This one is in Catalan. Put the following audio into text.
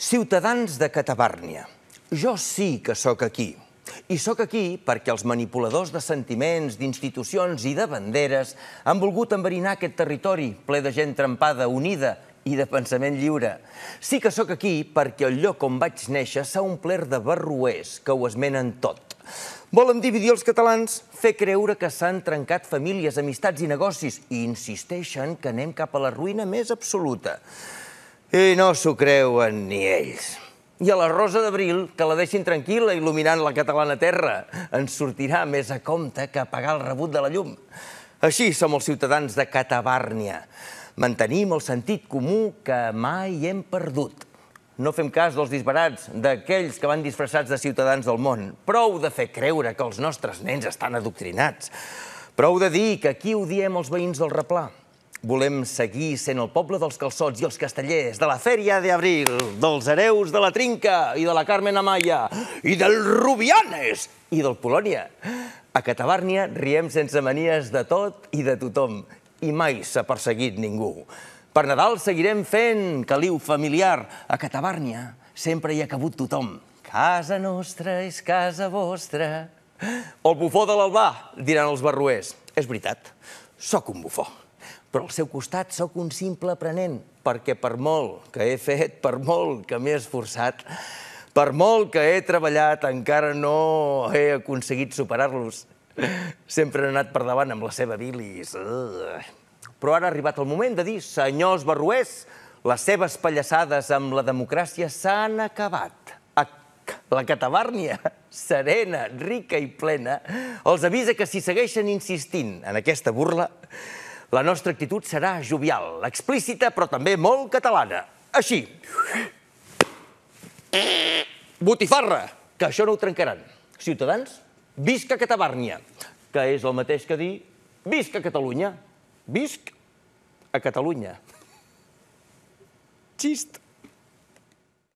Ciutadans de Catabàrnia, jo sí que sóc aquí. I sóc aquí perquè els manipuladors de sentiments, d'institucions i de banderes han volgut enverinar aquest territori ple de gent trempada, unida i de pensament lliure. Sí que sóc aquí perquè el lloc on vaig néixer s'ha omplert de barruers que ho esmenen tot. Volen dividir els catalans, fer creure que s'han trencat famílies, amistats i negocis i insisteixen que anem cap a la ruïna més absoluta. I no s'ho creuen ni ells. I a la Rosa d'Abril, que la deixin tranquil·la il·luminant la catalana terra. Ens sortirà més a compte que pagar el rebut de la llum. Així som els ciutadans de Catabàrnia. Mantenim el sentit comú que mai hem perdut. No fem cas dels disbarats d'aquells que van disfressats de ciutadans del món. Prou de fer creure que els nostres nens estan adoctrinats. Prou de dir que aquí odiem els veïns del replà. Volem seguir sent el poble dels calçots i els castellers, de la Fèria d'Abril, dels hereus de la Trinca i de la Carmen Amaya, i del Rubianes i del Polònia. A Catabàrnia riem sense manies de tot i de tothom, i mai s'ha perseguit ningú. Per Nadal seguirem fent caliu familiar. A Catabàrnia sempre hi ha cabut tothom. Casa nostra és casa vostra. el bufó de l'Albà, diran els barruers. És veritat, sóc un bufó però al seu costat sóc un simple aprenent, perquè per molt que he fet, per molt que m'he esforçat, per molt que he treballat, encara no he aconseguit superar-los. Sempre han anat per davant amb la seva bilis. Però ara ha arribat el moment de dir, senyors barruers, les seves pallassades amb la democràcia s'han acabat. La catabàrnia, serena, rica i plena, els avisa que si segueixen insistint en aquesta burla, la nostra actitud serà jovial, explícita, però també molt catalana. Així. Botifarra, que això no ho trencaran. Ciutadans, visca Catabàrnia, que és el mateix que dir visca Catalunya. Visc a Catalunya. Xist.